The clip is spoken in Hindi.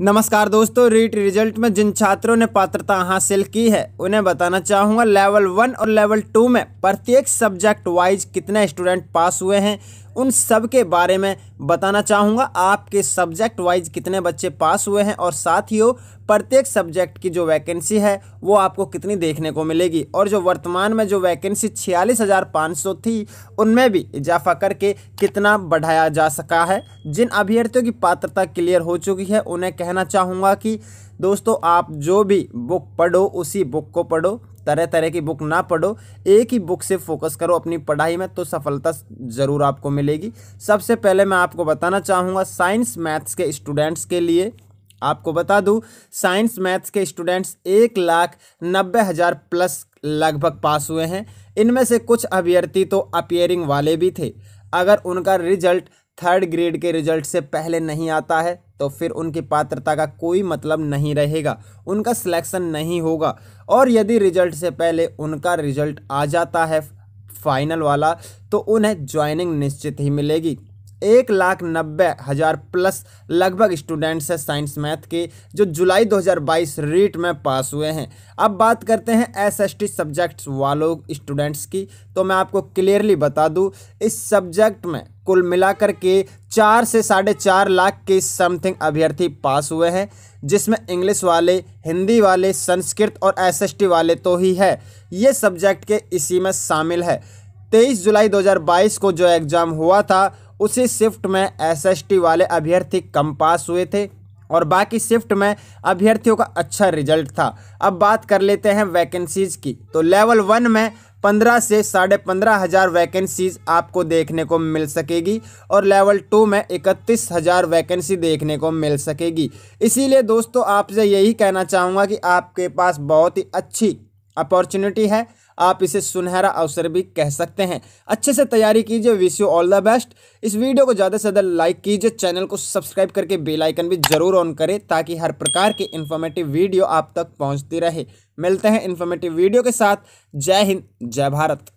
नमस्कार दोस्तों रीट रिजल्ट में जिन छात्रों ने पात्रता हासिल की है उन्हें बताना चाहूँगा लेवल वन और लेवल टू में प्रत्येक सब्जेक्ट वाइज कितने स्टूडेंट पास हुए हैं उन सब के बारे में बताना चाहूँगा आपके सब्जेक्ट वाइज कितने बच्चे पास हुए हैं और साथ ही हो प्रत्येक सब्जेक्ट की जो वैकेंसी है वो आपको कितनी देखने को मिलेगी और जो वर्तमान में जो वैकेंसी छियालीस हज़ार पाँच सौ थी उनमें भी इजाफा करके कितना बढ़ाया जा सका है जिन अभ्यर्थियों की पात्रता क्लियर हो चुकी है उन्हें कहना चाहूँगा कि दोस्तों आप जो भी बुक पढ़ो उसी बुक को पढ़ो तरह तरह की बुक ना पढ़ो एक ही बुक से फोकस करो अपनी पढ़ाई में तो सफलता ज़रूर आपको मिलेगी सबसे पहले मैं आपको बताना चाहूँगा साइंस मैथ्स के स्टूडेंट्स के लिए आपको बता दूँ साइंस मैथ्स के स्टूडेंट्स एक लाख नब्बे हज़ार प्लस लगभग पास हुए हैं इनमें से कुछ अभ्यर्थी तो अपियरिंग वाले भी थे अगर उनका रिजल्ट थर्ड ग्रेड के रिजल्ट से पहले नहीं आता है तो फिर उनकी पात्रता का कोई मतलब नहीं रहेगा उनका सिलेक्शन नहीं होगा और यदि रिजल्ट से पहले उनका रिजल्ट आ जाता है फाइनल वाला तो उन्हें ज्वाइनिंग निश्चित ही मिलेगी एक लाख नब्बे हज़ार प्लस लगभग स्टूडेंट्स हैं साइंस मैथ के जो जुलाई 2022 रीट में पास हुए हैं अब बात करते हैं एसएसटी सब्जेक्ट्स वालों स्टूडेंट्स की तो मैं आपको क्लियरली बता दूं इस सब्जेक्ट में कुल मिलाकर के चार से साढ़े चार लाख के समथिंग अभ्यर्थी पास हुए हैं जिसमें इंग्लिश वाले हिंदी वाले संस्कृत और टी वाले तो ही है ये सब्जेक्ट के इसी में शामिल है तेईस जुलाई 2022 को जो एग्ज़ाम हुआ था उसी शिफ्ट में एसएसटी वाले अभ्यर्थी कम पास हुए थे और बाकी शिफ्ट में अभ्यर्थियों का अच्छा रिजल्ट था अब बात कर लेते हैं वैकेंसीज़ की तो लेवल वन में पंद्रह से साढ़े पंद्रह हज़ार वैकेंसीज आपको देखने को मिल सकेगी और लेवल टू में इकतीस हज़ार वैकेंसी देखने को मिल सकेगी इसीलिए दोस्तों आपसे यही कहना चाहूँगा कि आपके पास बहुत ही अच्छी अपॉर्चुनिटी है आप इसे सुनहरा अवसर भी कह सकते हैं अच्छे से तैयारी कीजिए wish you all the best इस वीडियो को ज़्यादा से ज़्यादा लाइक कीजिए चैनल को सब्सक्राइब करके बेल आइकन भी जरूर ऑन करें ताकि हर प्रकार की इन्फॉर्मेटिव वीडियो आप तक पहुँचती रहे मिलते हैं इन्फॉर्मेटिव वीडियो के साथ जय हिंद जय भारत